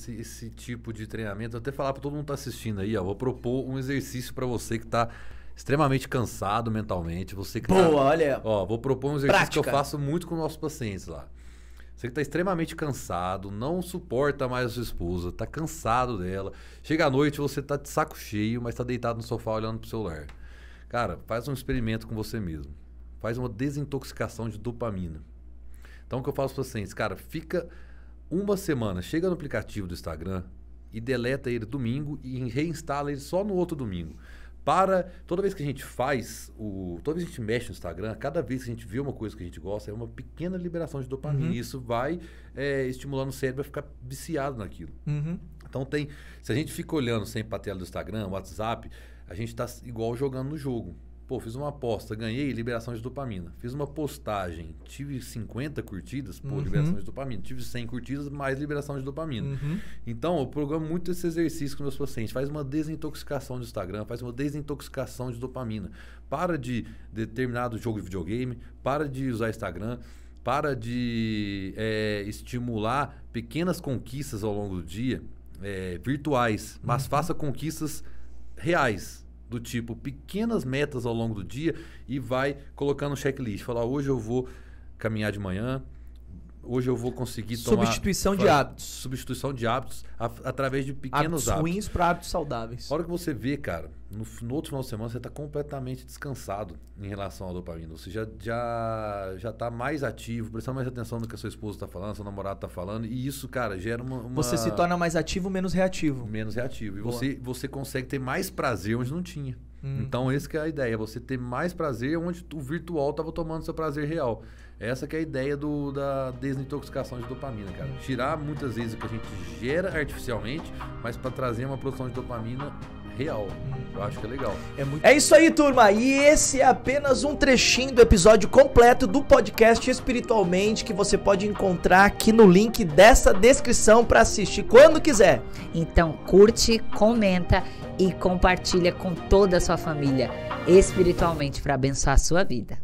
esse, esse tipo de treinamento. Vou até falar para todo mundo que tá assistindo aí, ó, vou propor um exercício para você que está extremamente cansado mentalmente. Você que tá Boa, tá, olha. Ó, vou propor um exercício prática. que eu faço muito com nossos pacientes lá. Você que está extremamente cansado, não suporta mais a sua esposa, tá cansado dela. Chega à noite, você está de saco cheio, mas está deitado no sofá olhando pro celular. Cara, faz um experimento com você mesmo. Faz uma desintoxicação de dopamina. Então, o que eu falo para os pacientes? Cara, fica uma semana, chega no aplicativo do Instagram e deleta ele domingo e reinstala ele só no outro domingo. Para, toda vez que a gente faz, o, toda vez que a gente mexe no Instagram, cada vez que a gente vê uma coisa que a gente gosta, é uma pequena liberação de dopamina. Uhum. isso vai é, estimulando o cérebro a ficar viciado naquilo. Uhum. Então tem, se a gente fica olhando sem tela do Instagram, WhatsApp, a gente está igual jogando no jogo. Pô, fiz uma aposta, ganhei liberação de dopamina. Fiz uma postagem, tive 50 curtidas, pô, uhum. liberação de dopamina. Tive 100 curtidas, mais liberação de dopamina. Uhum. Então, eu programo muito esse exercício com meus pacientes. Faz uma desintoxicação do Instagram, faz uma desintoxicação de dopamina. Para de determinado jogo de videogame, para de usar Instagram para de é, estimular pequenas conquistas ao longo do dia, é, virtuais, mas uhum. faça conquistas reais do tipo pequenas metas ao longo do dia e vai colocando um checklist. Falar, hoje eu vou caminhar de manhã, hoje eu vou conseguir tomar. Substituição de hábitos. Substituição de hábitos a, através de pequenos hábitos. hábitos. ruins para hábitos saudáveis. A hora que você vê, cara, no, no outro final de semana você está completamente descansado em relação à dopamina. Você já está já, já tá mais ativo, prestando mais atenção no que a sua esposa está falando, seu namorado está falando. E isso, cara, gera uma, uma, Você se torna mais ativo, menos reativo. Menos reativo. E você, você consegue ter mais prazer onde não tinha. Hum. Então, essa é a ideia, você ter mais prazer onde o virtual estava tomando seu prazer real. Essa é a ideia do, da desintoxicação de dopamina, cara. Tirar muitas vezes o que a gente gera artificialmente, mas para trazer uma produção de dopamina real. Hum. Eu acho que é legal. É, muito... é isso aí, turma. E esse é apenas um trechinho do episódio completo do podcast Espiritualmente que você pode encontrar aqui no link dessa descrição para assistir quando quiser. Então, curte, comenta e compartilha com toda a sua família espiritualmente para abençoar a sua vida.